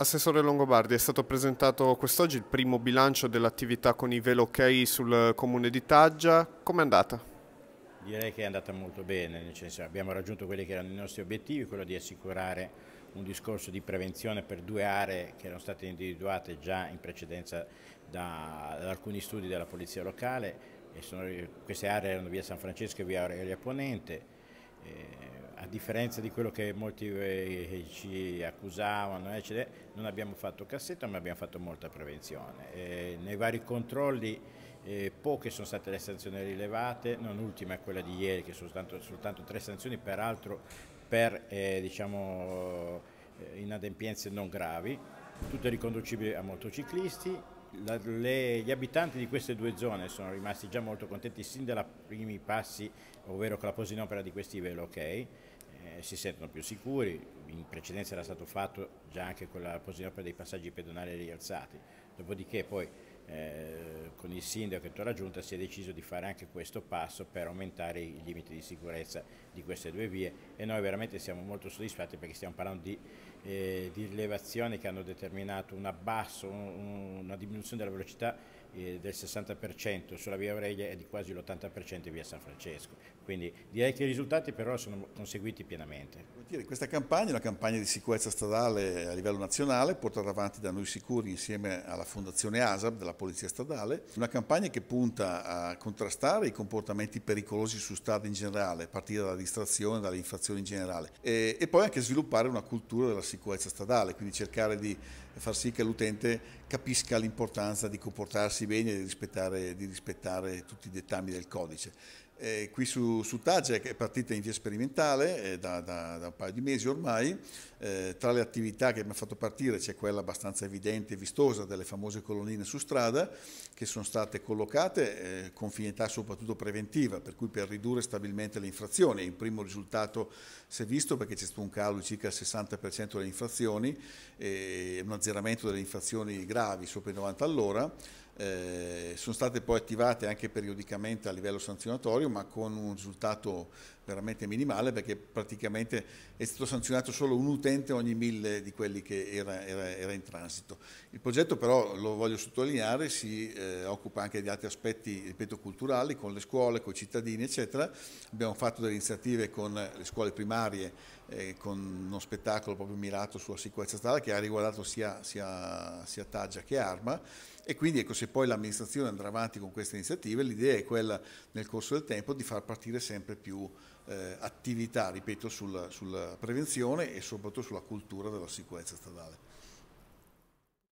Assessore Longobardi, è stato presentato quest'oggi il primo bilancio dell'attività con i Velo sul comune di Taggia. Com'è andata? Direi che è andata molto bene, nel senso abbiamo raggiunto quelli che erano i nostri obiettivi, quello di assicurare un discorso di prevenzione per due aree che erano state individuate già in precedenza da, da alcuni studi della Polizia locale. Sono, queste aree erano via San Francesco e via Aurelia Ponente. Eh, a differenza di quello che molti eh, eh, ci accusavano, eccetera, non abbiamo fatto cassetto ma abbiamo fatto molta prevenzione. E nei vari controlli eh, poche sono state le sanzioni rilevate, non ultima è quella di ieri che sono soltanto, soltanto tre sanzioni, peraltro per eh, diciamo, eh, inadempienze non gravi, tutte riconducibili a motociclisti la, le, gli abitanti di queste due zone sono rimasti già molto contenti sin dai primi passi, ovvero con la posa in opera di questi velocay, eh, si sentono più sicuri, in precedenza era stato fatto già anche con la posa in opera dei passaggi pedonali rialzati, dopodiché poi eh, con il sindaco e tutta la giunta si è deciso di fare anche questo passo per aumentare i limiti di sicurezza di queste due vie e noi veramente siamo molto soddisfatti perché stiamo parlando di, eh, di rilevazioni che hanno determinato un abbasso, un, una diminuzione della velocità eh, del 60% sulla via Aurelia e di quasi l'80% via San Francesco. Quindi direi che i risultati però sono conseguiti pienamente. Questa campagna è una campagna di sicurezza stradale a livello nazionale portata avanti da Noi Sicuri insieme alla Fondazione ASAP della Polizia Stradale, una campagna che punta a contrastare i comportamenti pericolosi su strada in generale, a partire dalla distrazione, dalle infrazioni in generale e, e poi anche sviluppare una cultura della sicurezza stradale, quindi cercare di far sì che l'utente capisca l'importanza di comportarsi bene e di rispettare, di rispettare tutti i dettami del codice eh, qui su, su Tagec è partita in via sperimentale eh, da, da, da, un paio di mesi ormai, eh, tra le attività che mi ha fatto partire c'è quella abbastanza evidente e vistosa delle famose colonnine su strada che sono state collocate eh, con finalità soprattutto preventiva, per cui per ridurre stabilmente le infrazioni. Il primo risultato si è visto perché c'è stato un calo di circa il 60% delle infrazioni, eh, un azzeramento delle infrazioni gravi sopra i 90 all'ora, eh, sono state poi attivate anche periodicamente a livello sanzionatorio, ma con un risultato veramente minimale perché praticamente è stato sanzionato solo un utente ogni mille di quelli che era, era, era in transito. Il progetto però, lo voglio sottolineare, si eh, occupa anche di altri aspetti, ripeto, culturali, con le scuole, con i cittadini, eccetera. Abbiamo fatto delle iniziative con le scuole primarie eh, con uno spettacolo proprio mirato sulla sicurezza stradale che ha riguardato sia, sia, sia taggia che arma e quindi ecco, se poi l'amministrazione andrà avanti con queste iniziative l'idea è quella nel corso del tempo di far partire sempre più eh, attività, ripeto, sulla, sulla prevenzione e soprattutto sulla cultura della sicurezza stradale.